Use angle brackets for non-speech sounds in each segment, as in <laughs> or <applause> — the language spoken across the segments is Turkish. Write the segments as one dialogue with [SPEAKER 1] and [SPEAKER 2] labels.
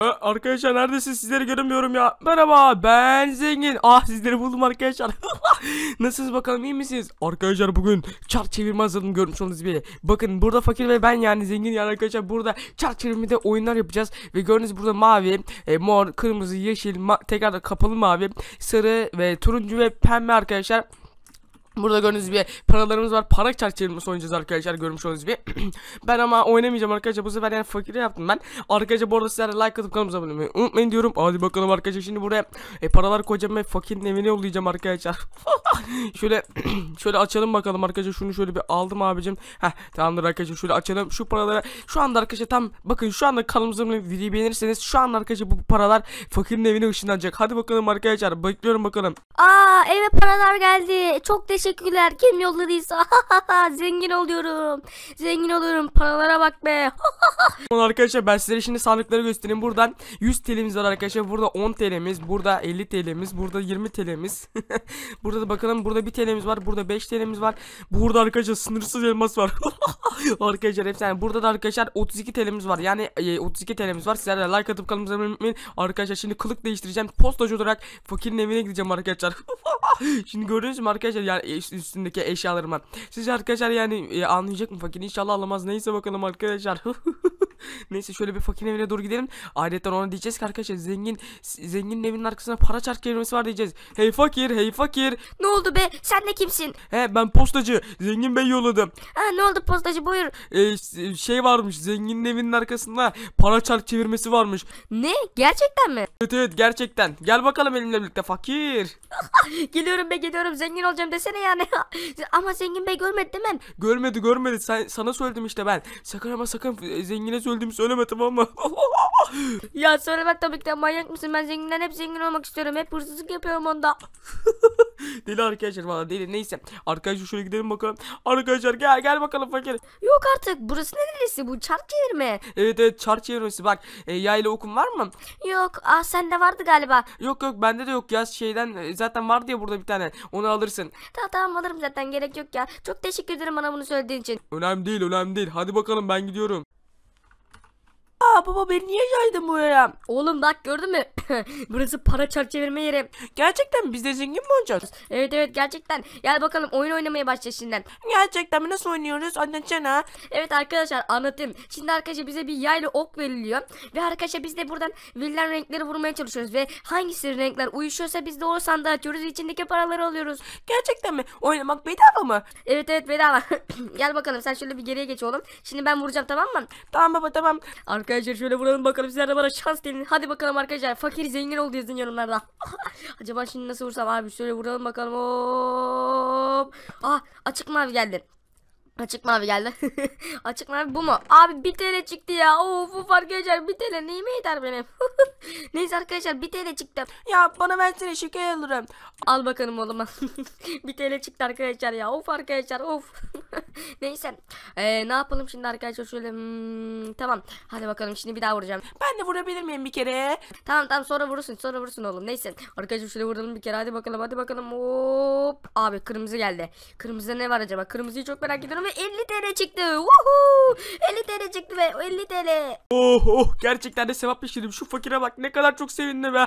[SPEAKER 1] Arkadaşlar neredesiniz sizleri göremiyorum ya Merhaba ben zengin Ah sizleri buldum arkadaşlar <laughs> Nasılsınız bakalım iyi misiniz Arkadaşlar bugün çark çevirme hazırladım görmüş olduğunuz gibi Bakın burada fakir ve ben yani zengin yani arkadaşlar Burada çark çevirmede oyunlar yapacağız Ve gördüğünüz burada mavi e, Mor kırmızı yeşil tekrar kapalı mavi Sarı ve turuncu ve pembe arkadaşlar Burada gördüğünüz gibi paralarımız var. Para çerçevemiz oynayacağız arkadaşlar görmüş olduğunuz gibi. <clears throat> ben ama oynamayacağım arkadaşlar. Bu sefer yani fakire yaptım ben. Arkadaşlar bu arada sizler like atıp kanalımıza abone olmayı unutmayın diyorum. Hadi bakalım arkadaşlar şimdi buraya e, paralar koyacağım ve fakirin evine yollayacağım arkadaşlar. <laughs> şöyle <clears throat> şöyle açalım bakalım arkadaşlar. Şunu şöyle bir aldım abicim. Heh tamamdır arkadaşlar şöyle açalım. Şu paralara şu anda arkadaşlar tam bakın şu anda kanalımızın videoyu beğenirseniz şu anda arkadaşlar bu paralar fakirin evine ışınlanacak. Hadi bakalım arkadaşlar bekliyorum bakalım.
[SPEAKER 2] Aa eve paralar geldi. Çok teşekkür teşekkürler kim yolladıysa. <laughs> Zengin oluyorum. Zengin oluyorum. Paralara bak be.
[SPEAKER 1] <laughs> arkadaşlar ben sizlere şimdi sandıkları göstereyim. Buradan 100 TL'miz var arkadaşlar. Burada 10 TL'miz. Burada 50 TL'miz. Burada 20 TL'miz. <laughs> burada da bakalım. Burada 1 TL'miz var. Burada 5 TL'miz var. Burada arkadaşlar sınırsız elmas var. arkadaşlar hepsi yani. Burada da arkadaşlar 32 TL'miz var. Yani e, 32 TL'miz var. Sizler de like atıp kanalımıza abone Arkadaşlar şimdi kılık değiştireceğim. Postacı olarak fakirin evine gideceğim arkadaşlar. şimdi gördünüz mü arkadaşlar yani e, üstündeki eşyalarıma. Siz arkadaşlar yani e, anlayacak mı fakir? İnşallah alamaz Neyse bakalım arkadaşlar. <laughs> <laughs> Neyse şöyle bir fakirin evine doğru gidelim. Ayrıca ona diyeceğiz ki arkadaşlar zengin zenginin evinin arkasında para çark kelimesi var diyeceğiz. Hey fakir hey fakir. Ne oldu be sen de kimsin? He ben postacı zengin bey yolladım. Ha ne oldu postacı buyur. Ee, şey varmış zenginin evinin arkasında para çark çevirmesi varmış.
[SPEAKER 2] Ne gerçekten mi?
[SPEAKER 1] Evet evet gerçekten. Gel bakalım elimle birlikte fakir.
[SPEAKER 2] <laughs> geliyorum be geliyorum zengin olacağım desene yani. <laughs> ama zengin bey görmedi değil mi?
[SPEAKER 1] Görmedi görmedi sen, sana söyledim işte ben. Sakın ama sakın e, zengine söylediğimi söylemedim ama. <laughs>
[SPEAKER 2] ya söyleme tabii ki de manyak mısın? Ben zenginden hep zengin olmak istiyorum. Hep hırsızlık yapıyorum onda.
[SPEAKER 1] <laughs> deli arkadaşlar valla deli neyse. Arkadaşlar şöyle gidelim bakalım. Arkadaşlar gel gel bakalım fakir.
[SPEAKER 2] Yok artık burası ne delisi bu? Çark çevirme.
[SPEAKER 1] Evet evet çark çevirmesi bak. E, yayla okum var mı? Yok ah sende vardı galiba. Yok yok bende de yok ya şeyden e, zaten vardı ya burada bir tane. Onu alırsın.
[SPEAKER 2] Tamam tamam alırım zaten gerek yok ya. Çok teşekkür ederim bana bunu söylediğin için.
[SPEAKER 1] Önemli değil önemli değil. Hadi bakalım ben gidiyorum.
[SPEAKER 2] Aa baba ben niye yaydım buraya? Oğlum bak gördün mü? <laughs> Burası para çark yeri. Gerçekten biz de zengin mi olacağız? Evet evet gerçekten. Gel bakalım oyun oynamaya başla şimdiden. Gerçekten mi nasıl oynuyoruz anlatsana. Evet arkadaşlar anlatayım. Şimdi arkadaşlar bize bir yayla ok veriliyor. Ve arkadaşlar biz de buradan verilen renkleri vurmaya çalışıyoruz. Ve hangisi renkler uyuşuyorsa biz de o sandığı atıyoruz içindeki paraları alıyoruz. Gerçekten mi? Oynamak bedava mı? Evet evet bedava. <clears throat> Gel bakalım sen şöyle bir geriye geç oğlum. Şimdi ben vuracağım tamam mı? Tamam baba tamam. Arkadaşlar arkadaşlar şöyle vuralım bakalım sizler de bana şans gelin. Hadi bakalım arkadaşlar fakir zengin oldu yazın yorumlarda. <laughs> Acaba şimdi nasıl vursam abi şöyle vuralım bakalım. Hop. Ah açık mavi geldi. Açık mavi geldi. <laughs> Açık mavi bu mu? Abi bir TL çıktı ya. Of of arkadaşlar bir TL neyime yeter benim. <laughs> Neyse arkadaşlar bir TL çıktı. Ya bana ben versene şeker alırım. Al bakalım oğlum. <laughs> bir TL çıktı arkadaşlar ya. Of arkadaşlar of. Neyse. Ee, ne yapalım şimdi arkadaşlar şöyle. Hmm, tamam. Hadi bakalım şimdi bir daha vuracağım. Ben de vurabilir miyim bir kere? Tamam tamam sonra vurursun sonra vurursun oğlum. Neyse. Arkadaşlar şöyle vuralım bir kere. Hadi bakalım hadi bakalım. Hop. Abi kırmızı geldi. Kırmızıda ne var acaba? Kırmızıyı çok merak ediyorum ve 50 TL çıktı. Woohoo! 50 TL çıktı ve 50 TL.
[SPEAKER 1] Oh oh gerçekten de sevap pişirdim. Şu fakire bak ne kadar çok sevindim be. <laughs>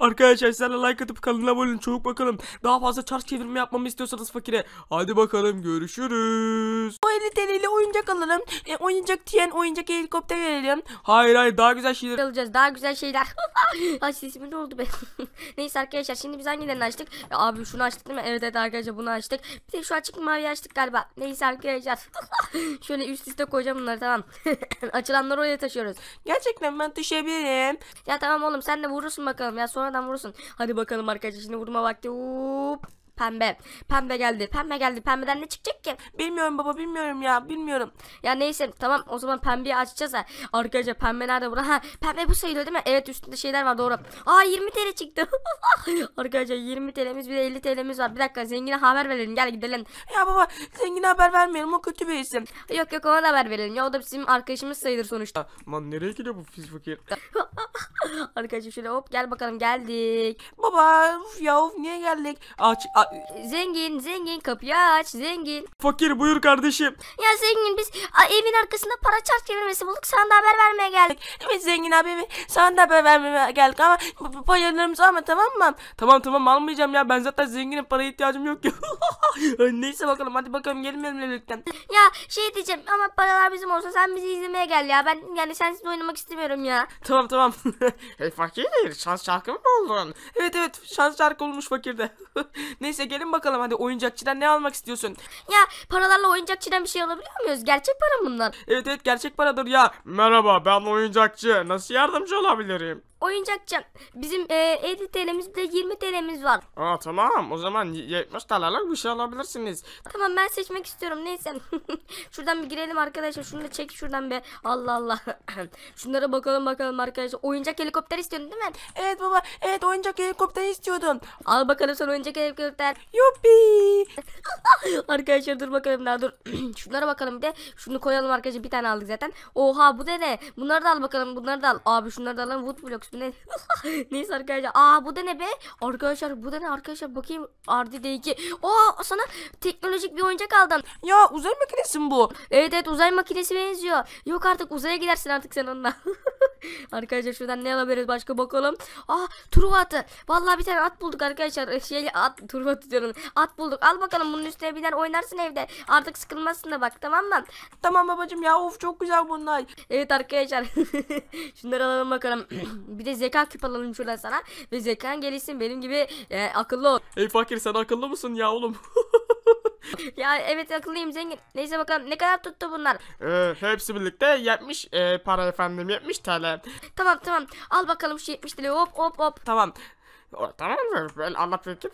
[SPEAKER 1] Arkadaşlar sizlerle like atıp kanalına abone olun. Çabuk bakalım. Daha fazla çarş çevirme yapmamı istiyorsanız fakire. Hadi bakalım görüşürüz. O 50
[SPEAKER 2] TL ile oyuncak alalım. E, oyuncak tiyen oyuncak helikopter verelim.
[SPEAKER 1] Hayır hayır daha güzel şeyler
[SPEAKER 2] alacağız. Daha güzel şeyler. <laughs> Ay sesimin ne oldu be. <laughs> Neyse arkadaşlar şimdi biz hangilerini açtık? Ya, abi şunu açtık değil mi? Evet evet arkadaşlar bunu açtık. Bir de şu açık mavi açtık galiba. Neyse. Neyse arkadaşlar. <laughs> Şöyle üst üste koyacağım bunları tamam. <laughs> Açılanları oraya taşıyoruz. Gerçekten ben düşebilirim. Ya tamam oğlum sen de vurursun bakalım ya sonradan vurursun. Hadi bakalım arkadaşlar şimdi vurma vakti. Hop. Pembe. Pembe geldi. Pembe geldi. Pembeden ne çıkacak ki? Bilmiyorum baba bilmiyorum ya. Bilmiyorum. Ya neyse tamam o zaman pembeyi açacağız ha. Arkadaşlar pembe nerede burada? Ha pembe bu sayılır değil mi? Evet üstünde şeyler var doğru. Aa 20 TL çıktı. <laughs> Arkadaşlar 20 TL'miz bir de 50 TL'miz var. Bir dakika zengine haber verelim. Gel gidelim. Ya baba zengine haber vermeyelim. O kötü bir isim. Yok yok ona da haber verelim. Ya o da bizim arkadaşımız sayılır
[SPEAKER 1] sonuçta. Lan nereye gidiyor bu fizfikir? <laughs>
[SPEAKER 2] Arkadaşım şöyle hop gel bakalım geldik. Baba uf ya uf niye geldik? Aç, a Zengin zengin kapıyı aç zengin.
[SPEAKER 1] Fakir buyur kardeşim.
[SPEAKER 2] Ya zengin biz a, evin arkasında para çark çevirmesi bulduk sana da haber vermeye geldik. Evet zengin abi evet, sana da haber vermeye geldik ama paylarımızı ama tamam mı? Tamam tamam almayacağım ya ben zaten zenginim paraya ihtiyacım yok ki. <laughs> <laughs> Neyse bakalım hadi bakalım gelin benimle birlikte. Ya şey diyeceğim ama paralar bizim olsa sen bizi izlemeye gel ya. Ben yani sensiz oynamak istemiyorum ya. Tamam
[SPEAKER 1] tamam. <laughs> hey fakir şans şarkı mı oldun? Evet evet şans şarkı olmuş fakirde. <laughs> Neyse gelin bakalım hadi oyuncakçıdan ne almak istiyorsun? Ya paralarla oyuncakçıdan bir şey alabiliyor
[SPEAKER 2] muyuz? Gerçek para mı bunlar?
[SPEAKER 1] Evet evet gerçek paradır ya. Merhaba ben oyuncakçı. Nasıl yardımcı olabilirim?
[SPEAKER 2] oyuncakçı bizim e, 50 TL'mizde 20 TL'miz var.
[SPEAKER 1] Aa tamam o zaman 70 TL'lik bir şey alabilirsiniz.
[SPEAKER 2] Tamam ben seçmek istiyorum neyse. <laughs> şuradan bir girelim arkadaşlar şunu da çek şuradan be. Allah Allah. <clears throat> Şunlara bakalım bakalım arkadaşlar. Oyuncak helikopter istiyordun değil mi? Evet baba evet oyuncak helikopter istiyordum. Al bakalım sen oyuncak helikopter. Yuppi. <laughs> arkadaşlar dur bakalım daha dur. <clears throat> Şunlara bakalım bir de şunu koyalım arkadaşlar bir tane aldık zaten. Oha bu da ne? Bunları da al bakalım bunları da al. Abi şunları da alalım woodblock ne? <laughs> Neyse arkadaşlar. Aa bu da ne be? Arkadaşlar bu da ne arkadaşlar? Bakayım RDD2. Oo sana teknolojik bir oyuncak aldım. Ya uzay makinesi mi bu? Evet evet uzay makinesi benziyor. Yok artık uzaya gidersin artık sen onunla. <laughs> <laughs> arkadaşlar şuradan ne alabiliriz başka bakalım. ah turva atı. Vallahi bir tane at bulduk arkadaşlar. <laughs> Şey at turva atı diyorum. At bulduk. Al bakalım bunun üstüne biner oynarsın evde. Artık sıkılmasın da bak tamam mı? Tamam babacım ya of çok güzel bunlar. Evet arkadaşlar. <laughs> Şunları alalım bakalım. <clears throat> bir de zeka küp alalım şuradan sana. Ve zekan gelişsin benim gibi e, akıllı ol.
[SPEAKER 1] Ey fakir sen akıllı mısın ya oğlum?
[SPEAKER 2] ya evet akıllıyım zengin. Neyse bakalım ne kadar tuttu bunlar.
[SPEAKER 1] Ee, hepsi birlikte yapmış e, para efendim yapmış TL. Tamam tamam
[SPEAKER 2] al bakalım şu 70 TL hop hop hop.
[SPEAKER 1] Tamam tamam tamamdır. Böyle Allah bereket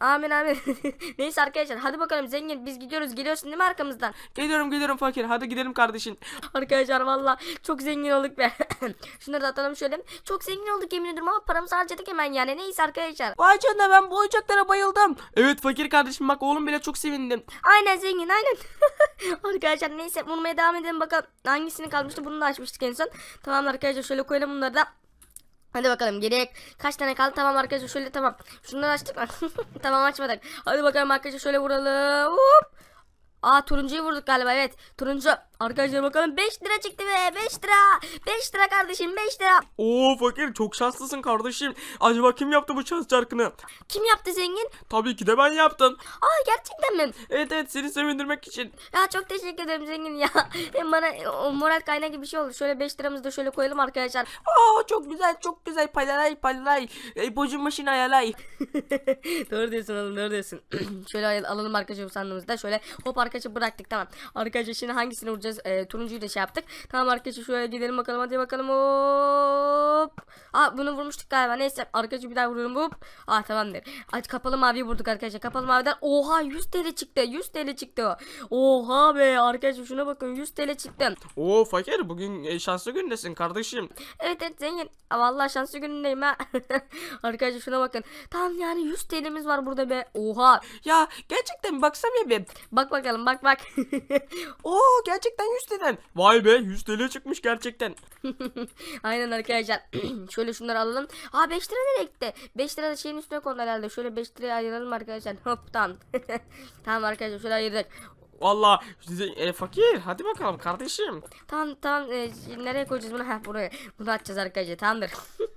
[SPEAKER 2] Amin amin. <laughs> Neyse arkadaşlar hadi bakalım zengin biz gidiyoruz. Geliyorsun değil mi arkamızdan? Geliyorum geliyorum fakir. Hadi gidelim kardeşim. Arkadaşlar valla çok zengin olduk be. <laughs> Şunları da atalım şöyle. Çok zengin olduk yemin ediyorum ama paramızı harcadık hemen yani. Neyse arkadaşlar. Vay canına ben bu oyuncaklara bayıldım.
[SPEAKER 1] Evet fakir kardeşim bak oğlum bile çok sevindim.
[SPEAKER 2] Aynen zengin aynen. <laughs> arkadaşlar neyse vurmaya devam edelim bakalım. Hangisini kalmıştı bunu da açmıştık en son. Tamam arkadaşlar şöyle koyalım bunları da. Hadi bakalım geriye kaç tane kaldı tamam arkadaşlar şöyle tamam. Şunları açtık <laughs> tamam açmadık. Hadi bakalım arkadaşlar şöyle vuralım. Hop. Aa turuncuyu vurduk galiba evet. Turuncu. Arkadaşlar bakalım 5 lira çıktı be 5 lira 5 lira kardeşim 5 lira
[SPEAKER 1] Oo fakir çok şanslısın kardeşim Acaba kim yaptı bu şans çarkını
[SPEAKER 2] Kim yaptı zengin
[SPEAKER 1] Tabii ki de ben yaptım
[SPEAKER 2] Aa gerçekten mi
[SPEAKER 1] Evet evet seni sevindirmek için
[SPEAKER 2] Ya çok teşekkür ederim zengin ya <laughs> bana o moral kaynağı gibi bir şey oldu Şöyle 5 liramızı da şöyle koyalım arkadaşlar Aa çok güzel çok güzel palalay palalay Epocun maşin ayalay <laughs> Doğru
[SPEAKER 1] diyorsun oğlum doğru diyorsun <clears throat>
[SPEAKER 2] Şöyle alalım arkadaşlar sandığımızda Şöyle hop arkadaşı bıraktık tamam Arkadaşlar şimdi hangisini vuracağız yapacağız. E, ee, turuncuyu da şey yaptık. Tamam arkadaşlar şöyle gidelim bakalım hadi bakalım. Hop. Aa bunu vurmuştuk galiba. Neyse arkadaşlar bir daha vuruyorum. Hop. Aa tamamdır. Aç kapalı mavi vurduk arkadaşlar. Kapalı maviden. Oha 100 TL çıktı. 100 TL çıktı. Oha be arkadaşlar şuna bakın 100 TL çıktı.
[SPEAKER 1] Oo fakir bugün e, şanslı gündesin kardeşim.
[SPEAKER 2] Evet evet zengin. Vallahi şanslı günündeyim ha. <laughs> arkadaşlar şuna bakın. Tamam yani 100 TL'miz var burada be. Oha. Ya gerçekten baksam ya be. Bak bakalım bak bak. <laughs> Oo gerçek gerçekten 100 TL'den.
[SPEAKER 1] Vay be 100 TL çıkmış gerçekten.
[SPEAKER 2] <laughs> Aynen arkadaşlar. <clears throat> Şöyle şunları alalım. Aa 5 lira nereye gitti? 5 lira da şeyin üstüne kondu herhalde. Şöyle 5 liraya ayıralım arkadaşlar. Hoptan. <laughs> tamam arkadaşlar şöyle ayırdık.
[SPEAKER 1] Valla e, fakir hadi bakalım kardeşim.
[SPEAKER 2] Tamam tamam e, nereye koyacağız bunu? Heh, buraya. Bunu atacağız arkadaşlar tamamdır.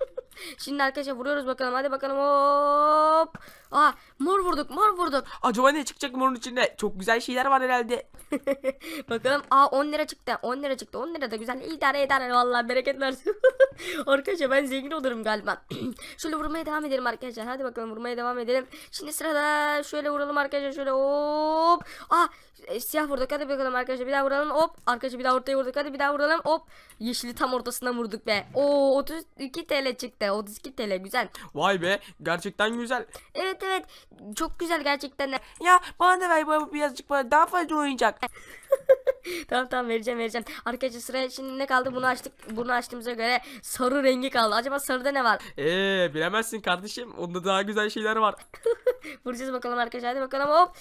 [SPEAKER 2] <laughs> Şimdi arkadaşlar vuruyoruz bakalım hadi bakalım hop. Aa mor vurduk mor vurduk.
[SPEAKER 1] Acaba ne çıkacak morun içinde? Çok güzel şeyler var herhalde.
[SPEAKER 2] <laughs> Bakalım aa 10 lira çıktı 10 lira çıktı 10 lira da güzel idare eder vallahi bereket versin. <laughs> arkadaşlar ben zengin olurum galiba. <clears throat> şöyle vurmaya devam edelim arkadaşlar hadi bakalım vurmaya devam edelim. Şimdi sırada şöyle vuralım arkadaşlar şöyle hop. Aa e, siyah vurduk hadi bakalım arkadaşlar bir daha vuralım hop. Arkadaşlar bir daha ortaya vurduk hadi bir daha vuralım hop. Yeşili tam ortasına vurduk be. Oo 32 TL çıktı 32 TL güzel.
[SPEAKER 1] Vay be gerçekten güzel.
[SPEAKER 2] Evet Evet evet. Çok güzel gerçekten. Ya bana da ver bana birazcık bana daha fazla oyuncak. <laughs> tamam tamam vereceğim vereceğim. Arkadaşlar sıra şimdi ne kaldı? Bunu açtık. Bunu açtığımıza göre sarı rengi kaldı. Acaba sarıda ne var?
[SPEAKER 1] Eee bilemezsin kardeşim. Onda daha güzel şeyler var.
[SPEAKER 2] <laughs> Vuracağız bakalım arkadaşlar. Hadi bakalım hop.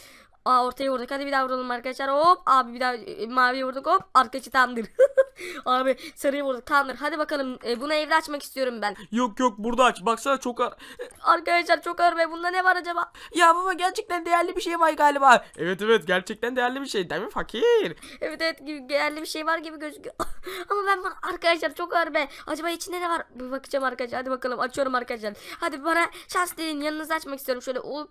[SPEAKER 2] Aa ortaya vurduk. Hadi bir daha vuralım arkadaşlar. Hop abi bir daha e, maviye vurduk. Hop arka çıtandır. <laughs> <laughs> Abi sarıyı vurdu. Tamamdır. Hadi bakalım. E, bunu evde açmak istiyorum ben.
[SPEAKER 1] Yok yok burada aç. Baksana çok ağır.
[SPEAKER 2] <laughs> Arkadaşlar çok ağır ve bunda ne var acaba? Ya baba gerçekten değerli bir şey var galiba.
[SPEAKER 1] Evet evet gerçekten değerli bir şey değil mi fakir?
[SPEAKER 2] Evet evet değerli bir şey var gibi gözüküyor. <laughs> Ama ben bak arkadaşlar çok ağır be. Acaba içinde ne var? Bir bakacağım arkadaşlar. Hadi bakalım açıyorum arkadaşlar. Hadi bana şans deyin. Yanınızı açmak istiyorum. Şöyle hop.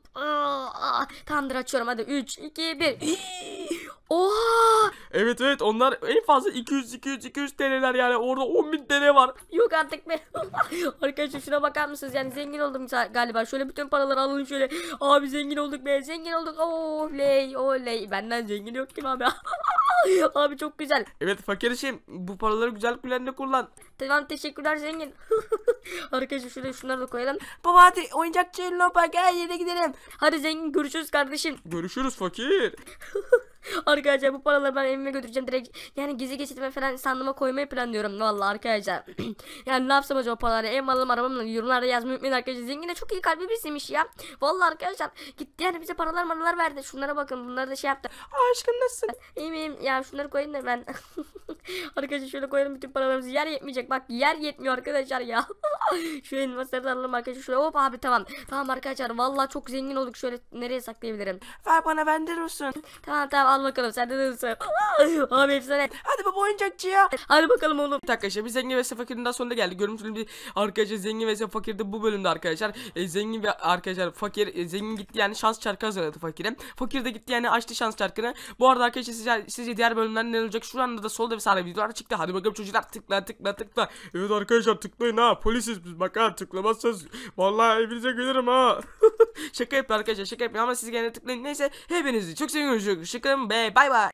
[SPEAKER 2] açıyorum. Hadi 3 2 1. Oha!
[SPEAKER 1] Evet evet onlar en fazla 200 200 200 TL'ler yani orada 10 bin TL var.
[SPEAKER 2] Yok artık be. <laughs> Arkadaşlar şuna bakar mısınız? Yani zengin oldum galiba. Şöyle bütün paraları alalım şöyle. Abi zengin olduk be. Zengin olduk. Oley oley. Benden zengin yok ki abi. <laughs> abi çok güzel.
[SPEAKER 1] Evet fakirişim
[SPEAKER 2] bu paraları güzel kullanma kullan. Tamam teşekkürler zengin. <laughs> Arkadaşlar şuraya şunları da koyalım. Baba hadi oyuncakçı Lopa gel yere gidelim. Hadi zengin görüşürüz kardeşim.
[SPEAKER 1] Görüşürüz fakir.
[SPEAKER 2] <laughs> arkadaşlar bu paraları ben evime götüreceğim direkt. Yani gizli geçitime falan sandığıma koymayı planlıyorum vallahi arkadaşlar. <clears throat> yani ne yapsam acaba paraları ev malım arabamla yorumlarda yazmayı unutmayın arkadaşlar. Zengin de çok iyi kalbi birisiymiş ya. Vallahi arkadaşlar gitti yani bize paralar maralar verdi. Şunlara bakın bunları da şey yaptı. Aşkım nasılsın? İyiyim iyiyim ya şunları koyayım da ben. <laughs> <laughs> arkadaşlar şöyle koyalım bütün paralarımızı. Yer yetmeyecek. Bak yer yetmiyor arkadaşlar ya. <laughs> şu elmasları alalım arkadaşlar. Şöyle hop abi tamam. Tamam arkadaşlar. Vallahi çok zengin olduk. Şöyle nereye saklayabilirim? Ver bana bende olsun. Tamam tamam al bakalım. Sende de dursun.
[SPEAKER 1] <laughs> abi efsane. Hadi baba ya. Hadi bakalım oğlum. Bir dakika işte biz zengin ve fakirin daha sonunda geldi. Görmüşsünüz bir arkadaşlar zengin ve fakirdi bu bölümde arkadaşlar. E, zengin ve arkadaşlar fakir e, zengin gitti yani şans çarkı hazırladı fakire. Fakir de gitti yani açtı şans çarkını. Bu arada arkadaşlar sizce, sizce diğer bölümler ne olacak? Şu anda da solda bir sağda tane videolar çıktı. Hadi bakalım çocuklar tıkla tıkla tıkla. Evet arkadaşlar tıklayın ha. Polisiz biz bakar ha tıklamazsanız vallahi evinize gelirim ha. <laughs> şaka yapıyor arkadaşlar şaka yapıyor ama siz gene tıklayın. Neyse hepinizi çok seviyorum. Şaka bay bay.